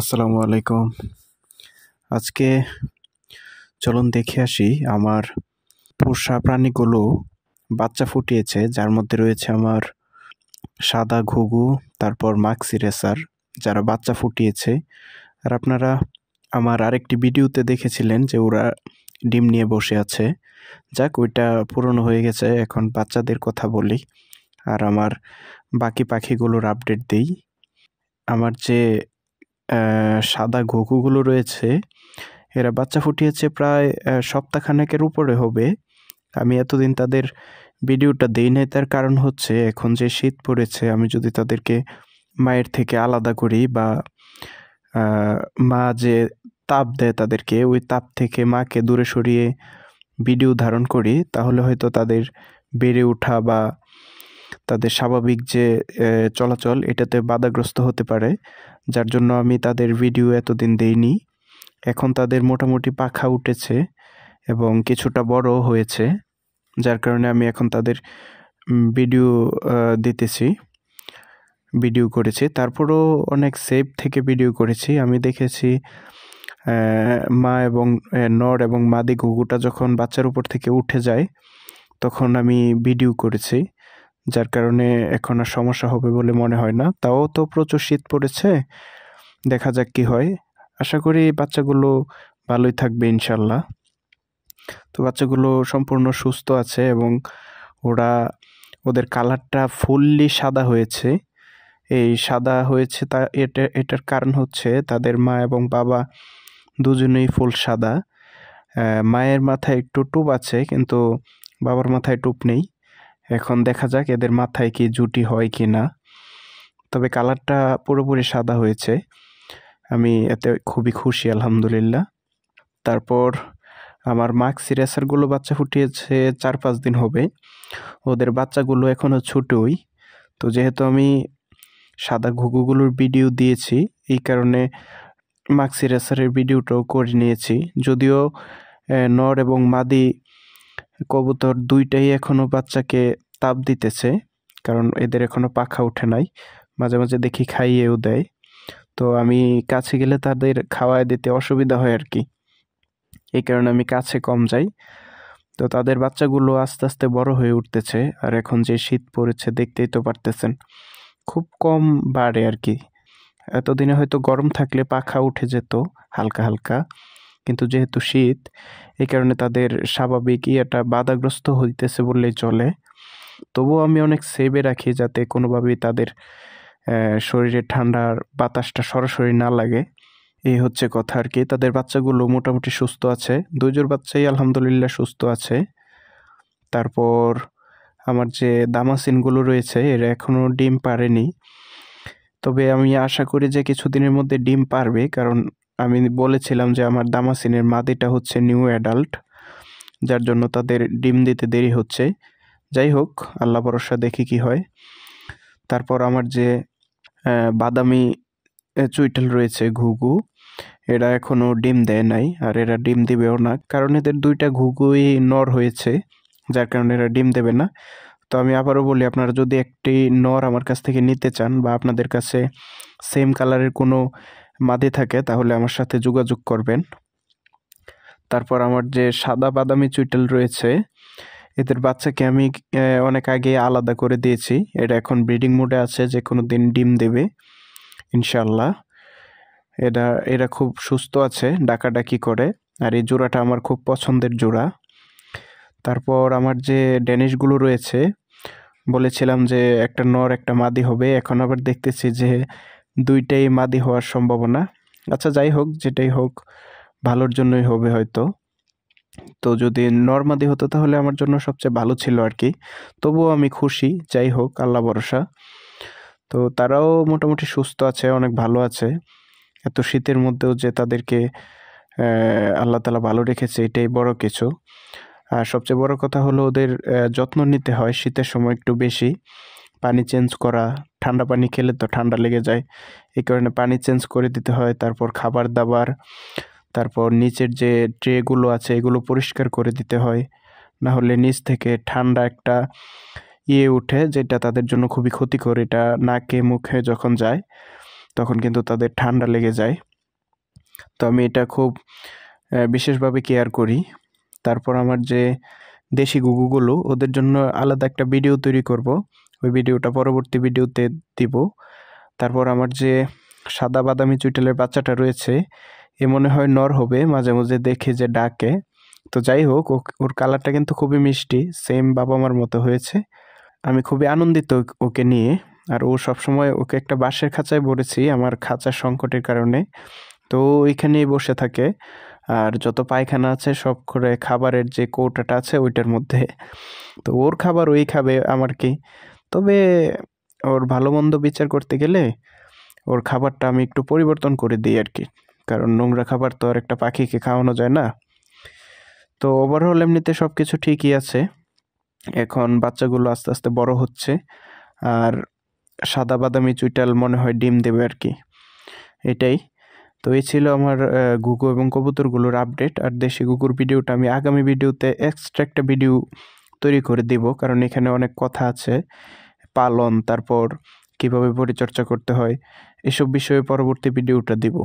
আসসালামু আলাইকুম আজকে চলুন দেখে আসি আমার পোষা প্রাণীগুলো বাচ্চা ফুটিয়েছে যার মধ্যে রয়েছে আমার সাদা ঘুঘু তারপর মাক্সি রেসার যারা বাচ্চা ফুটিয়েছে আর আপনারা আমার আরেকটি ভিডিওতে দেখেছিলেন যে ওরা ডিম নিয়ে বসে আছে যাক ওইটা পুরনো হয়ে গেছে এখন বাচ্চাদের কথা বলি আর আমার বাকি পাখিগুলোর আপডেট দিই আমার যে সাদা ঘুঘুগুলো রয়েছে এরা বাচ্চা ফুটিয়েছে প্রায় সপ্তাহখানেকের উপরে হবে আমি এতদিন তাদের ভিডিওটা দিই নাই তার কারণ হচ্ছে এখন যে শীত পড়েছে আমি যদি তাদেরকে মায়ের থেকে আলাদা করি বা মা যে তাপ দেয় তাদেরকে ওই তাপ থেকে মাকে দূরে সরিয়ে ভিডিও ধারণ করি তাহলে হয়তো তাদের বেড়ে ওঠা বা তাদের স্বাভাবিক যে চলাচল এটাতে বাধাগ্রস্ত হতে পারে যার জন্য আমি তাদের ভিডিও এতদিন দেইনি এখন তাদের মোটামুটি পাখা উঠেছে এবং কিছুটা বড় হয়েছে যার কারণে আমি এখন তাদের ভিডিও দিতেছি ভিডিও করেছি তারপরও অনেক সেফ থেকে ভিডিও করেছি আমি দেখেছি মা এবং নর এবং মাদি ঘুঘুটা যখন বাচ্চার উপর থেকে উঠে যায় তখন আমি ভিডিও করেছি যার কারণে এখন আর সমস্যা হবে বলে মনে হয় না তাও তো প্রচুর শীত পড়েছে দেখা যাক কি হয় আশা করি বাচ্চাগুলো ভালোই থাকবে ইনশাল্লাহ তো বাচ্চাগুলো সম্পূর্ণ সুস্থ আছে এবং ওরা ওদের কালারটা ফুললি সাদা হয়েছে এই সাদা হয়েছে তা এটা এটার কারণ হচ্ছে তাদের মা এবং বাবা দুজনেই ফুল সাদা মায়ের মাথায় একটু টুপ আছে কিন্তু বাবার মাথায় টুপ নেই এখন দেখা যাক এদের মাথায় কি জুটি হয় কি না তবে কালারটা পুরোপুরি সাদা হয়েছে আমি এতে খুবই খুশি আলহামদুলিল্লাহ তারপর আমার মাক্সি রেসারগুলো বাচ্চা ফুটিয়েছে চার পাঁচ দিন হবে ওদের বাচ্চাগুলো এখনও ছুটোই তো যেহেতু আমি সাদা ঘুঘুগুলোর ভিডিও দিয়েছি এই কারণে মাক্সি রেসারের ভিডিওটাও করে নিয়েছি যদিও নর এবং মাদি কবুতর দুইটাই এখনও বাচ্চাকে তাপ দিতেছে কারণ এদের এখনও পাখা উঠে নাই মাঝে মাঝে দেখি খাইয়েও দেয় তো আমি কাছে গেলে তাদের খাওয়ায় দিতে অসুবিধা হয় আর কি এই কারণে আমি কাছে কম যাই তো তাদের বাচ্চাগুলো আস্তে আস্তে বড় হয়ে উঠতেছে আর এখন যে শীত পড়েছে দেখতেই তো পারতেছেন খুব কম বাড়ে আর কি এতদিনে হয়তো গরম থাকলে পাখা উঠে যেত হালকা হালকা কিন্তু যেহেতু শীত এই কারণে তাদের স্বাভাবিক ইয়েটা বাধাগ্রস্ত হইতেছে বললেই চলে তবুও আমি অনেক সেভে রাখি যাতে কোনোভাবেই তাদের শরীরে ঠান্ডার বাতাসটা সরাসরি না লাগে এই হচ্ছে কথা আর কি তাদের বাচ্চাগুলো মোটামুটি সুস্থ আছে দুইজোর বাচ্চাই আলহামদুলিল্লাহ সুস্থ আছে তারপর আমার যে দামাসিনগুলো রয়েছে এরা এখনও ডিম পারেনি তবে আমি আশা করি যে কিছুদিনের মধ্যে ডিম পারবে কারণ আমি বলেছিলাম যে আমার দামাসিনের মাদিটা হচ্ছে নিউ অ্যাডাল্ট যার জন্য তাদের ডিম দিতে দেরি হচ্ছে যাই হোক আল্লাহ ভরসা দেখি কি হয় তারপর আমার যে বাদামি চুইটাল রয়েছে ঘুঘু এরা এখনও ডিম দেয় নাই আর এরা ডিম দিবেও না কারণ এদের দুইটা ঘুঘুই নর হয়েছে যার কারণে এরা ডিম দেবে না তো আমি আবারও বলি আপনারা যদি একটি নর আমার কাছ থেকে নিতে চান বা আপনাদের কাছে সেম কালারের কোনো মাদে থাকে তাহলে আমার সাথে যোগাযোগ করবেন তারপর আমার যে সাদা বাদামি চুইটাল রয়েছে এদের বাচ্চাকে আমি অনেক আগে আলাদা করে দিয়েছি এটা এখন ব্রিডিং মোডে আছে যে কোনো দিন ডিম দেবে ইনশাল্লাহ এটা এরা খুব সুস্থ আছে ডাকাডাকি করে আর এই জোড়াটা আমার খুব পছন্দের জোড়া তারপর আমার যে ড্যানিশগুলো রয়েছে বলেছিলাম যে একটা নর একটা মাদি হবে এখন আবার দেখতেছি যে দুইটাই মাদি হওয়ার সম্ভাবনা আচ্ছা যাই হোক যেটাই হোক ভালোর জন্যই হবে হয়তো তো যদি নর্মাদি হতো তাহলে আমার জন্য সবচেয়ে ভালো ছিল আর কি তবুও আমি খুশি যাই হোক আল্লাহ ভরসা তো তারাও মোটামুটি সুস্থ আছে অনেক ভালো আছে এত শীতের মধ্যেও যে তাদেরকে আল্লাহ তালা ভালো রেখেছে এটাই বড় কিছু আর সবচেয়ে বড় কথা হলো ওদের যত্ন নিতে হয় শীতের সময় একটু বেশি পানি চেঞ্জ করা ঠান্ডা পানি খেলে তো ঠান্ডা লেগে যায় এই কারণে পানি চেঞ্জ করে দিতে হয় তারপর খাবার দাবার তারপর নিচের যে ট্রেগুলো আছে এগুলো পরিষ্কার করে দিতে হয় না হলে নিচ থেকে ঠান্ডা একটা ইয়ে উঠে যেটা তাদের জন্য খুবই ক্ষতিকর এটা নাকে মুখে যখন যায় তখন কিন্তু তাদের ঠান্ডা লেগে যায় তো আমি এটা খুব বিশেষভাবে কেয়ার করি তারপর আমার যে দেশি গুগুগুলো ওদের জন্য আলাদা একটা ভিডিও তৈরি করব ওই ভিডিওটা পরবর্তী ভিডিওতে দিব তারপর আমার যে সাদা বাদামি চুইটেলের বাচ্চাটা রয়েছে এ মনে হয় নর হবে মাঝে মাঝে দেখি যে ডাকে তো যাই হোক ওর কালারটা কিন্তু খুবই মিষ্টি সেম বাবা মার মতো হয়েছে আমি খুবই আনন্দিত ওকে নিয়ে আর ও সবসময় ওকে একটা বাঁশের খাঁচায় বলেছি আমার খাঁচার সংকটের কারণে তো ওইখানেই বসে থাকে আর যত পায়খানা আছে সব করে খাবারের যে কৌটাটা আছে ওইটার মধ্যে তো ওর খাবার ওই খাবে আমার কি তবে ওর ভালো মন্দ বিচার করতে গেলে ওর খাবারটা আমি একটু পরিবর্তন করে দিই আর কি কারণ নোংরা খাবার তো আর একটা পাখিকে খাওয়ানো যায় না তো ওভারঅল এমনিতে সব কিছু ঠিকই আছে এখন বাচ্চাগুলো আস্তে আস্তে বড় হচ্ছে আর সাদা বাদামি চুইটাল মনে হয় ডিম দেবে আর কি এটাই তো এই ছিল আমার গুগু এবং কবুতরগুলোর আপডেট আর দেশি গুগুর ভিডিওটা আমি আগামী ভিডিওতে এক্সট্রা একটা ভিডিও তৈরি করে দেব কারণ এখানে অনেক কথা আছে পালন তারপর কিভাবে পরিচর্যা করতে হয় এসব বিষয়ে পরবর্তী ভিডিওটা দিব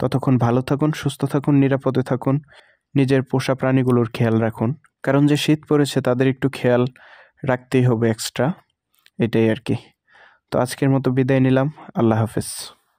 ততক্ষণ ভালো থাকুন সুস্থ থাকুন নিরাপদে থাকুন নিজের পোষা প্রাণীগুলোর খেয়াল রাখুন কারণ যে শীত পড়েছে তাদের একটু খেয়াল রাখতেই হবে এক্সট্রা এটাই আর কি তো আজকের মতো বিদায় নিলাম আল্লাহ হাফেজ